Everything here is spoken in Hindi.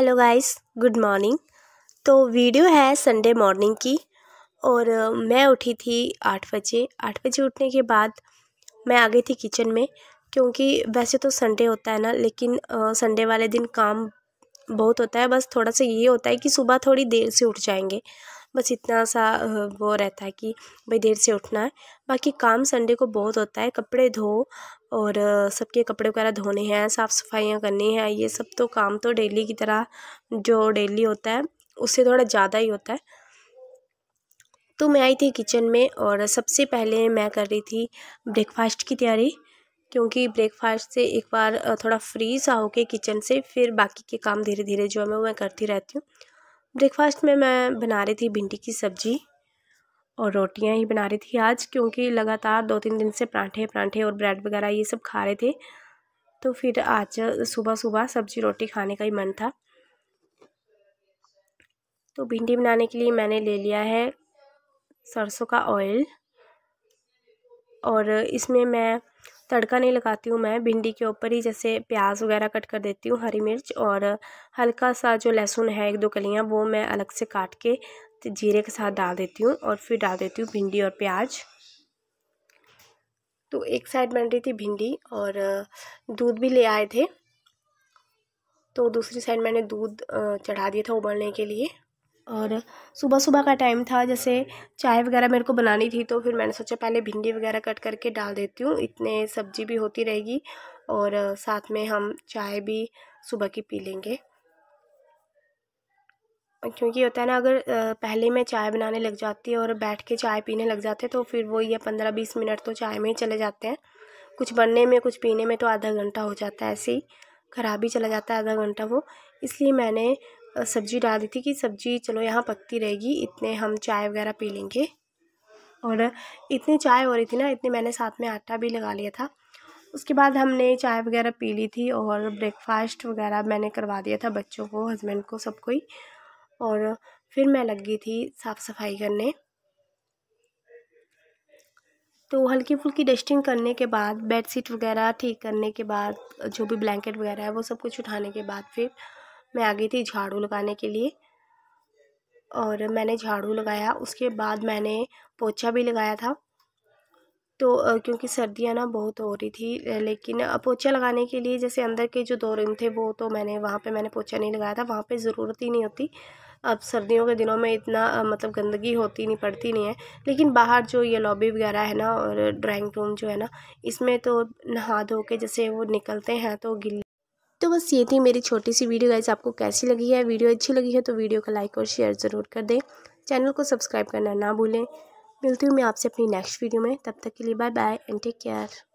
हेलो गाइस गुड मॉर्निंग तो वीडियो है संडे मॉर्निंग की और uh, मैं उठी थी आठ बजे आठ बजे उठने के बाद मैं आ गई थी किचन में क्योंकि वैसे तो संडे होता है ना लेकिन संडे uh, वाले दिन काम बहुत होता है बस थोड़ा सा ये होता है कि सुबह थोड़ी देर से उठ जाएंगे बस इतना सा वो रहता है कि भाई देर से उठना है बाकी काम संडे को बहुत होता है कपड़े धो और सबके कपड़े वगैरह धोने हैं साफ़ सफाइयाँ करनी है ये सब तो काम तो डेली की तरह जो डेली होता है उससे थोड़ा ज़्यादा ही होता है तो मैं आई थी किचन में और सबसे पहले मैं कर रही थी ब्रेकफास्ट की तैयारी क्योंकि ब्रेकफास्ट से एक बार थोड़ा फ्री सा होके किचन से फिर बाकी के काम धीरे धीरे जो है मैं करती रहती हूँ ब्रेकफास्ट में मैं बना रही थी भिंडी की सब्ज़ी और रोटियां ही बना रही थी आज क्योंकि लगातार दो तीन दिन से परांठे परांठे और ब्रेड वगैरह ये सब खा रहे थे तो फिर आज सुबह सुबह सब्ज़ी रोटी खाने का ही मन था तो भिंडी बनाने के लिए मैंने ले लिया है सरसों का ऑयल और इसमें मैं तड़का नहीं लगाती हूँ मैं भिंडी के ऊपर ही जैसे प्याज वगैरह कट कर देती हूँ हरी मिर्च और हल्का सा जो लहसुन है एक दो कलियाँ वो मैं अलग से काट के जीरे के साथ डाल देती हूँ और फिर डाल देती हूँ भिंडी और प्याज तो एक साइड बन रही थी भिंडी और दूध भी ले आए थे तो दूसरी साइड मैंने दूध चढ़ा दिया था उबलने के लिए और सुबह सुबह का टाइम था जैसे चाय वगैरह मेरे को बनानी थी तो फिर मैंने सोचा पहले भिंडी वगैरह कट करके डाल देती हूँ इतने सब्जी भी होती रहेगी और साथ में हम चाय भी सुबह की पी लेंगे क्योंकि होता है ना अगर पहले मैं चाय बनाने लग जाती है और बैठ के चाय पीने लग जाते तो फिर वो ये पंद्रह बीस मिनट तो चाय में ही चले जाते हैं कुछ बनने में कुछ पीने में तो आधा घंटा हो जाता है ऐसे ही ख़राब ही चला जाता है आधा घंटा वो इसलिए मैंने सब्ज़ी डाल दी थी कि सब्ज़ी चलो यहाँ पकती रहेगी इतने हम चाय वगैरह पी लेंगे और इतनी चाय हो रही थी ना इतने मैंने साथ में आटा भी लगा लिया था उसके बाद हमने चाय वगैरह पी ली थी और ब्रेकफास्ट वगैरह मैंने करवा दिया था बच्चों को हस्बैंड को सबको ही और फिर मैं लग गई थी साफ़ सफाई करने तो हल्की फुल्की डस्टिंग करने के बाद बेडशीट वगैरह ठीक करने के बाद जो भी ब्लैंकेट वगैरह है वो सब कुछ उठाने के बाद फिर मैं आ गई थी झाड़ू लगाने के लिए और मैंने झाड़ू लगाया उसके बाद मैंने पोछा भी लगाया था तो क्योंकि सर्दियाँ ना बहुत हो रही थी लेकिन पोछा लगाने के लिए जैसे अंदर के जो दो रूम थे वो तो मैंने वहाँ पे मैंने पोछा नहीं लगाया था वहाँ पे ज़रूरत ही नहीं होती अब सर्दियों के दिनों में इतना मतलब गंदगी होती नहीं पड़ती नहीं है लेकिन बाहर जो ये लॉबी वगैरह है ना और ड्राइंग रूम जो है ना इसमें तो नहा धो के जैसे वो निकलते हैं तो गिल तो बस ये थी मेरी छोटी सी वीडियो गाइज आपको कैसी लगी है वीडियो अच्छी लगी है तो वीडियो को लाइक और शेयर ज़रूर कर दें चैनल को सब्सक्राइब करना ना भूलें मिलती हूँ मैं आपसे अपनी नेक्स्ट वीडियो में तब तक के लिए bye bye and take care